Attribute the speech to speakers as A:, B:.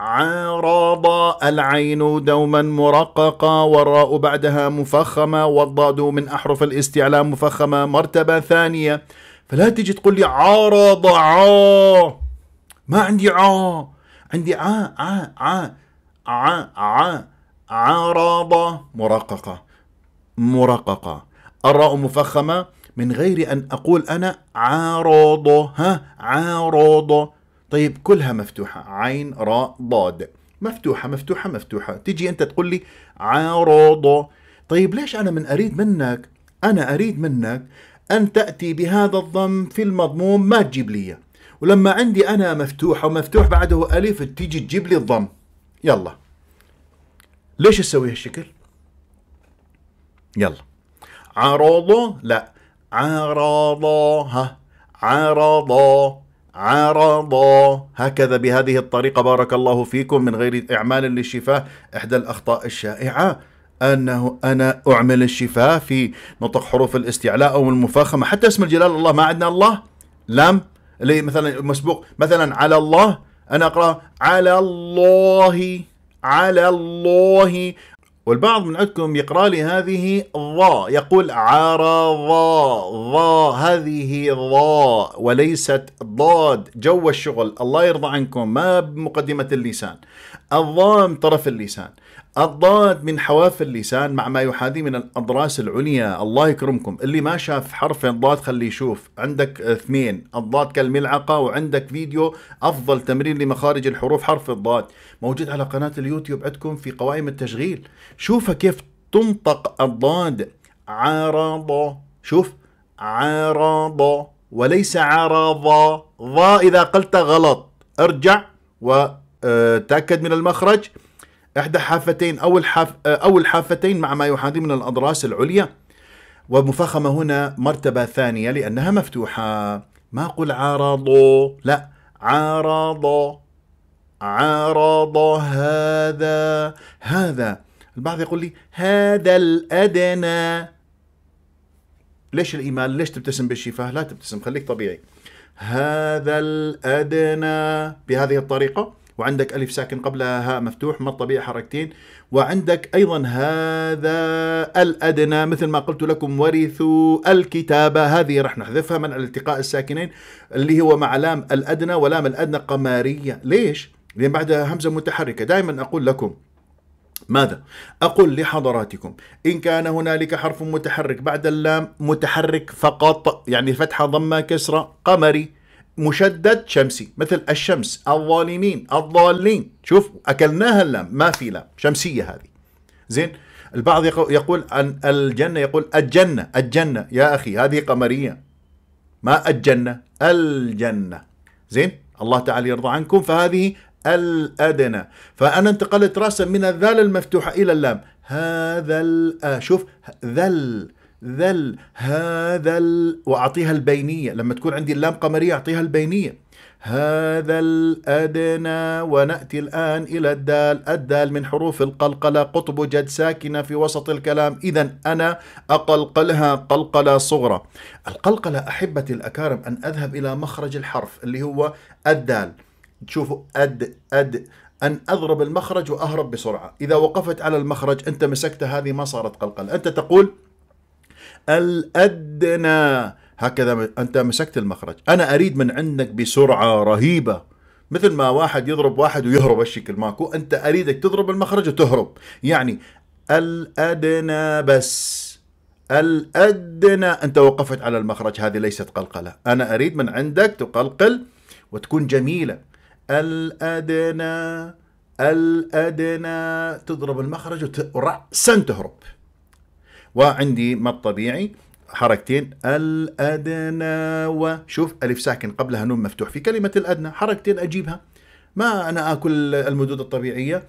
A: عرض العين دوما مرققة والراء بعدها مفخمة والضاد من أحرف الاستعلاء مفخمة مرتبة ثانية فلا تجي تقول لي عرض ع ما عندي عا عندي عا عا عا عا عا عرض مرققة مرققة الراء مفخمة من غير أن أقول أنا عارض ها عارض طيب كلها مفتوحة عين راء ضاد مفتوحة مفتوحة مفتوحة تيجي أنت تقول لي عارض طيب ليش أنا من أريد منك أنا أريد منك أن تأتي بهذا الضم في المضموم ما تجيب لي ولما عندي أنا مفتوحة ومفتوح بعده ألف تيجي تجيب لي الضم يلا ليش تسوي هالشكل يلا عارض لا عارض ها عارضة عرضا هكذا بهذه الطريقة بارك الله فيكم من غير إعمال للشفاه إحدى الأخطاء الشائعة أنه أنا أعمل الشفاه في نطق حروف الاستعلاء أو المفاخمة حتى اسم الجلال الله ما عندنا الله لام اللي مثلا مسبوق مثلا على الله أنا أقرأ على الله على الله والبعض من عندكم يقرا لي هذه ضاء يقول عارضا ضاء هذه ضاء وليست ضاد جو الشغل الله يرضى عنكم ما بمقدمة اللسان الظام طرف اللسان الضاد من حواف اللسان مع ما يحاذي من الأضراس العليا الله يكرمكم اللي ما شاف حرف الضاد خليه يشوف عندك اثنين الضاد كالملعقة وعندك فيديو أفضل تمرين لمخارج الحروف حرف الضاد موجود على قناة اليوتيوب عندكم في قوائم التشغيل شوفها كيف تنطق الضاد عرض شوف عرض وليس عرض ضا إذا قلت غلط ارجع وتأكد آه، من المخرج إحدى حافتين أو, الحاف أو الحافتين مع ما يحاذي من الأضراس العليا ومفخمة هنا مرتبة ثانية لأنها مفتوحة ما أقول عارض لا عارض عارض هذا هذا البعض يقول لي هذا الأدنى ليش الإيمان ليش تبتسم بالشفاه لا تبتسم خليك طبيعي هذا الأدنى بهذه الطريقة وعندك ألف ساكن قبلها هاء مفتوح ما الطبيعي حركتين وعندك أيضا هذا الأدنى مثل ما قلت لكم ورثوا الكتابة هذه راح نحذفها من التقاء الساكنين اللي هو مع لام الأدنى ولام الأدنى قمرية ليش؟ لأن بعدها همزة متحركة دائما أقول لكم ماذا؟ أقول لحضراتكم إن كان هنالك حرف متحرك بعد اللام متحرك فقط يعني فتحة ضمة كسرة قمري مشدد شمسي مثل الشمس الظالمين الضالين شوف أكلناها اللام ما في لام شمسية هذه زين البعض يقول أن الجنة يقول الجنة الجنة يا أخي هذه قمرية ما الجنة الجنة زين الله تعالى يرضى عنكم فهذه الأدنى فأنا انتقلت رأسا من الذال المفتوحة إلى اللام هذا شوف ذل ذل هذا ال... واعطيها البينيه لما تكون عندي اللام قمريه اعطيها البينيه هذا الأدنى ونأتي الآن إلى الدال الدال من حروف القلقلة قطب جد ساكنة في وسط الكلام إذا أنا أقلقلها قلقلة صغرى القلقلة أحبتي الأكارم أن أذهب إلى مخرج الحرف اللي هو الدال تشوفوا أد أد أن أضرب المخرج وأهرب بسرعة إذا وقفت على المخرج أنت مسكت هذه ما صارت قلقلة أنت تقول الأدنى هكذا أنت مسكت المخرج أنا أريد من عندك بسرعة رهيبة مثل ما واحد يضرب واحد ويهرب الشكل ماكو أنت أريدك تضرب المخرج وتهرب يعني الأدنى بس الأدنى أنت وقفت على المخرج هذه ليست قلقلة أنا أريد من عندك تقلقل وتكون جميلة الأدنى الأدنى تضرب المخرج ورأسا تهرب وعندي ما الطبيعي حركتين الأدنى وشوف ألف ساكن قبلها نون مفتوح في كلمة الأدنى حركتين أجيبها ما أنا آكل المدود الطبيعية